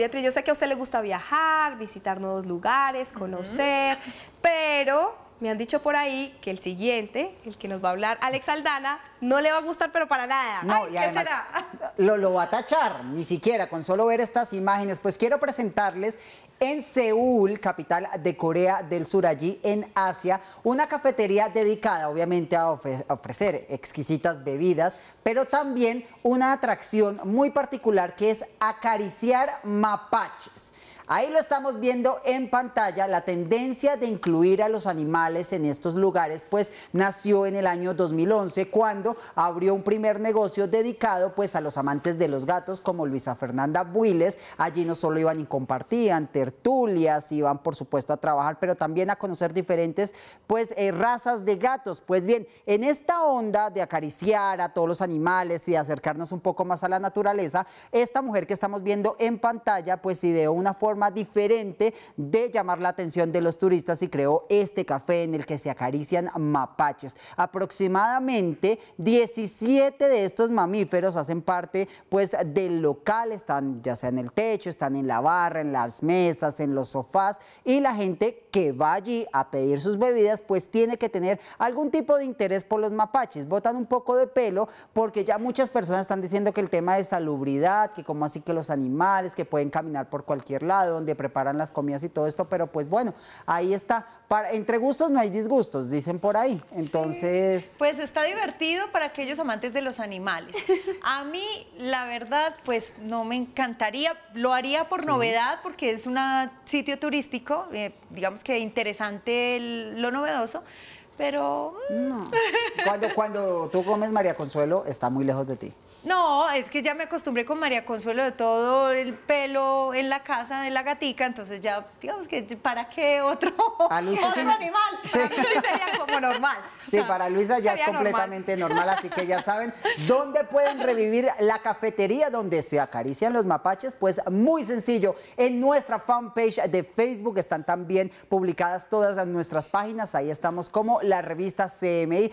Beatriz, yo sé que a usted le gusta viajar, visitar nuevos lugares, conocer, pero me han dicho por ahí que el siguiente, el que nos va a hablar Alex Aldana, no le va a gustar pero para nada. No, y ¿qué lo, lo va a tachar, ni siquiera con solo ver estas imágenes. Pues quiero presentarles en Seúl, capital de Corea del Sur, allí en Asia, una cafetería dedicada obviamente a ofrecer exquisitas bebidas, pero también una atracción muy particular que es acariciar mapaches. Ahí lo estamos viendo en pantalla. La tendencia de incluir a los animales en estos lugares pues nació en el año 2011 cuando abrió un primer negocio dedicado pues a los amantes de los gatos como Luisa Fernanda Builes. Allí no solo iban y compartían tertulias, iban por supuesto a trabajar, pero también a conocer diferentes pues eh, razas de gatos. Pues bien, en esta onda de acariciar a todos los animales y acercarnos un poco más a la naturaleza, esta mujer que estamos viendo en pantalla pues ideó una forma diferente de llamar la atención de los turistas y creó este café en el que se acarician mapaches. Aproximadamente 17 de estos mamíferos hacen parte pues del local, están ya sea en el techo, están en la barra, en las mesas, en los sofás y la gente que va allí a pedir sus bebidas pues tiene que tener algún tipo de interés por los mapaches. Botan un poco de pelo porque ya muchas personas están diciendo que el tema de salubridad, que como así que los animales que pueden caminar por cualquier lado, donde preparan las comidas y todo esto, pero pues bueno, ahí está. entre gustos no hay disgustos, dicen por ahí. Entonces. Pues está divertido para aquellos amantes de los animales. A mí, la verdad, pues no me encantaría. Lo haría por novedad, porque es un sitio turístico, eh, digamos que interesante lo novedoso pero... Mm. No. Cuando, cuando tú comes María Consuelo, está muy lejos de ti. No, es que ya me acostumbré con María Consuelo de todo el pelo en la casa de la gatica, entonces ya, digamos que, ¿para qué otro, animal? Sí. Para sería como normal. Sí, para Luisa ya es completamente normal. así que ya saben. ¿Dónde pueden revivir la cafetería donde se acarician los mapaches? Pues muy sencillo, en nuestra fanpage de Facebook están también publicadas todas nuestras páginas, ahí estamos como la revista CMI,